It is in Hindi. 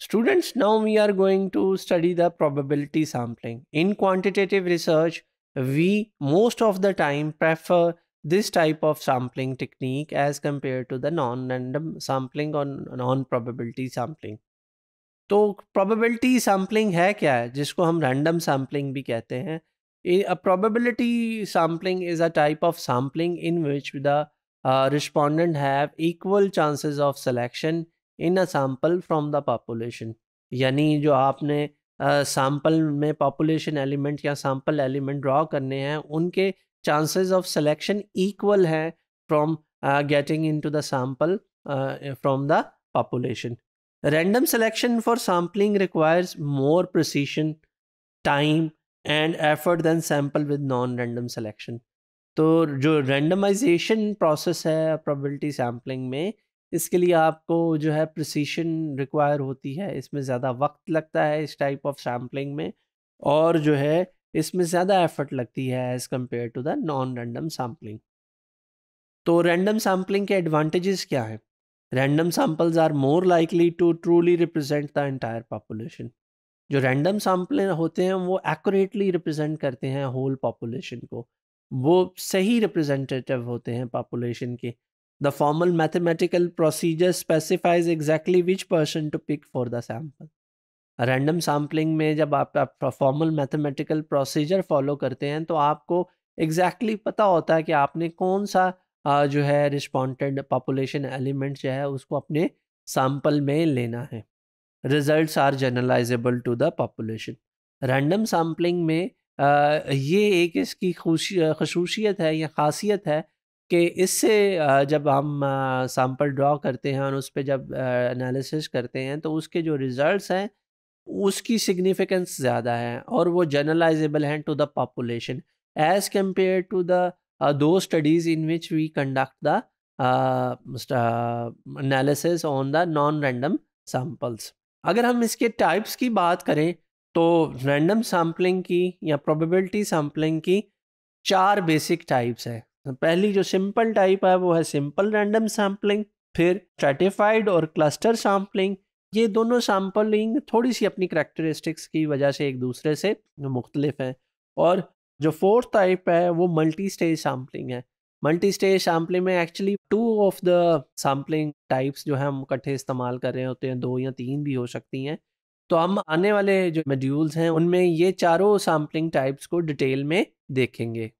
Students, now we are going to study the probability sampling. In quantitative research, we most of the time prefer this type of sampling technique as compared to the non-random sampling or non-probability sampling. तो probability sampling है क्या है जिसको हम random sampling भी कहते हैं A probability sampling is a type of sampling in which the uh, respondent have equal chances of selection in a sample from the population यानी जो आपने सैम्पल में पॉपुलेशन एलिमेंट या सैम्पल एलिमेंट ड्रॉ करने हैं उनके चांसेस ऑफ सिलेक्शन इक्वल हैं from getting into the sample from the population random selection for sampling requires more precision time and effort than sample with non random selection तो जो रैंडमाइजेशन प्रोसेस है प्रोबेबिलिटी सैम्पलिंग में इसके लिए आपको जो है प्रसीशन रिक्वायर होती है इसमें ज़्यादा वक्त लगता है इस टाइप ऑफ सैम्पलिंग में और जो है इसमें ज़्यादा एफर्ट लगती है as compare to the non random sampling तो रैंडम सैम्पलिंग के एडवांटेजेस क्या हैं random samples are more likely to truly represent the entire population जो रैंडम सैम्पल होते हैं वो एक्यूरेटली रिप्रेजेंट करते हैं होल पॉपुलेशन को वो सही रिप्रेजेंटेटिव होते हैं पॉपुलेशन के The formal mathematical procedure specifies exactly which person to pick for the sample. Random sampling में जब आप, फॉर्मल मैथमेटिकल प्रोसीजर फॉलो करते हैं तो आपको एग्जैक्टली exactly पता होता है कि आपने कौन सा आ, जो है रिस्पॉन्टेड पॉपुलेशन एलिमेंट जो है उसको अपने सैम्पल में लेना है results are generalisable to the population random sampling में आ, ये एक इसकी खसूसियत है या खासियत है कि इससे जब हम सैम्पल ड्रॉ करते हैं और उस पर जब एनालिसिस करते हैं तो उसके जो रिज़ल्ट हैं उसकी सिग्निफिकेंस ज़्यादा है और वो जनरलाइजेबल हैं to the population as compare to the दो studies in which we conduct the analysis on the non random samples अगर हम इसके टाइप्स की बात करें तो रैंडम सैम्पलिंग की या प्रोबेबिलिटी सैम्पलिंग की चार बेसिक टाइप्स हैं पहली जो सिंपल टाइप है वो है सिंपल रैंडम सैम्पलिंग फिर स्ट्रेटिफाइड और क्लस्टर सैम्पलिंग ये दोनों सैम्पलिंग थोड़ी सी अपनी करेक्टरिस्टिक्स की वजह से एक दूसरे से मुख्तलिफ हैं और जो फोर्थ टाइप है वो मल्टी स्टेज सैम्पलिंग है मल्टी स्टेज सैम्पलिंग में actually two of the sampling types जो है हम इकट्ठे इस्तेमाल कर रहे होते हैं दो या तीन भी हो सकती हैं तो हम आने वाले जो मेड्यूल्स हैं उनमें ये चारों सैम्पलिंग टाइप्स को डिटेल में देखेंगे